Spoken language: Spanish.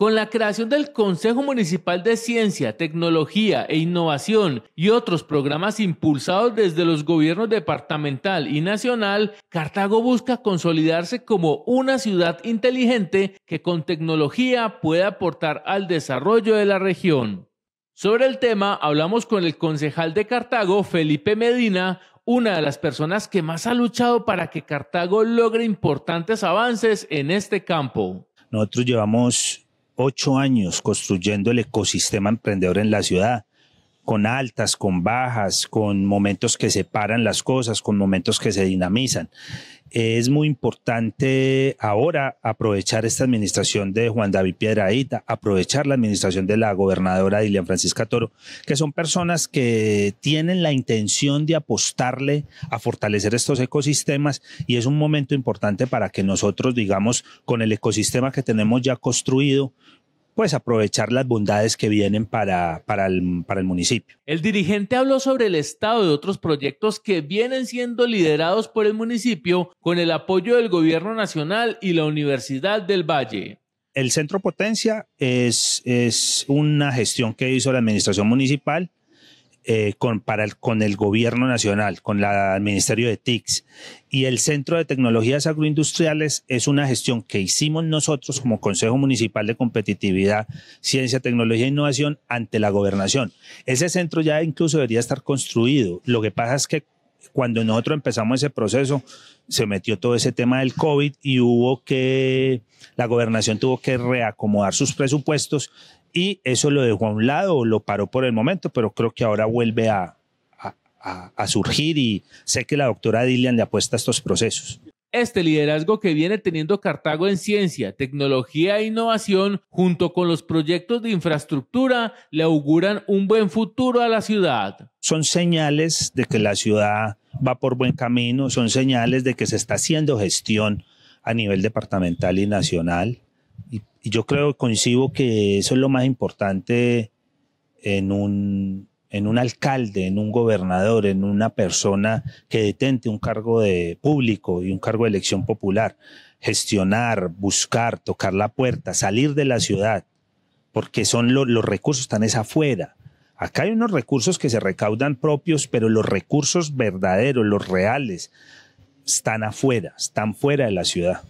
Con la creación del Consejo Municipal de Ciencia, Tecnología e Innovación y otros programas impulsados desde los gobiernos departamental y nacional, Cartago busca consolidarse como una ciudad inteligente que con tecnología pueda aportar al desarrollo de la región. Sobre el tema hablamos con el concejal de Cartago, Felipe Medina, una de las personas que más ha luchado para que Cartago logre importantes avances en este campo. Nosotros llevamos ocho años construyendo el ecosistema emprendedor en la ciudad con altas, con bajas, con momentos que separan las cosas, con momentos que se dinamizan. Es muy importante ahora aprovechar esta administración de Juan David Piedraíta, aprovechar la administración de la gobernadora Dilian Francisca Toro, que son personas que tienen la intención de apostarle a fortalecer estos ecosistemas y es un momento importante para que nosotros, digamos, con el ecosistema que tenemos ya construido, pues aprovechar las bondades que vienen para, para, el, municipio. El dirigente habló sobre el estado de otros proyectos que vienen siendo liderados por el municipio con el apoyo del gobierno nacional y la Universidad del Valle. El Centro Potencia es, es una gestión que hizo la administración municipal eh, con, el, gobierno nacional, con la, el Ministerio de TICS. Y el Centro de Tecnologías Agroindustriales es una gestión que hicimos nosotros como Consejo Municipal de Competitividad, Ciencia, Tecnología e Innovación ante la gobernación. Ese centro ya incluso debería estar construido. Lo que pasa es que cuando nosotros empezamos ese proceso, se metió todo ese tema del COVID y hubo que, la gobernación tuvo que reacomodar sus presupuestos y eso lo dejó a un lado, lo paró por el momento, pero creo que ahora vuelve a, surgir y sé que la doctora Dillian le apuesta a estos procesos. Este liderazgo que viene teniendo Cartago en ciencia, tecnología e innovación, junto con los proyectos de infraestructura, le auguran un buen futuro a la ciudad. Son señales de que la ciudad va por buen camino, son señales de que se está haciendo gestión a nivel departamental y nacional. Y, yo creo, coincido que eso es lo más importante en un, en un alcalde, en un gobernador, en una persona que detente un cargo de público y un cargo de elección popular. Gestionar, buscar, tocar la puerta, salir de la ciudad, porque son los recursos están es afuera. Acá hay unos recursos que se recaudan propios, pero los recursos verdaderos, los reales, están afuera, están fuera de la ciudad.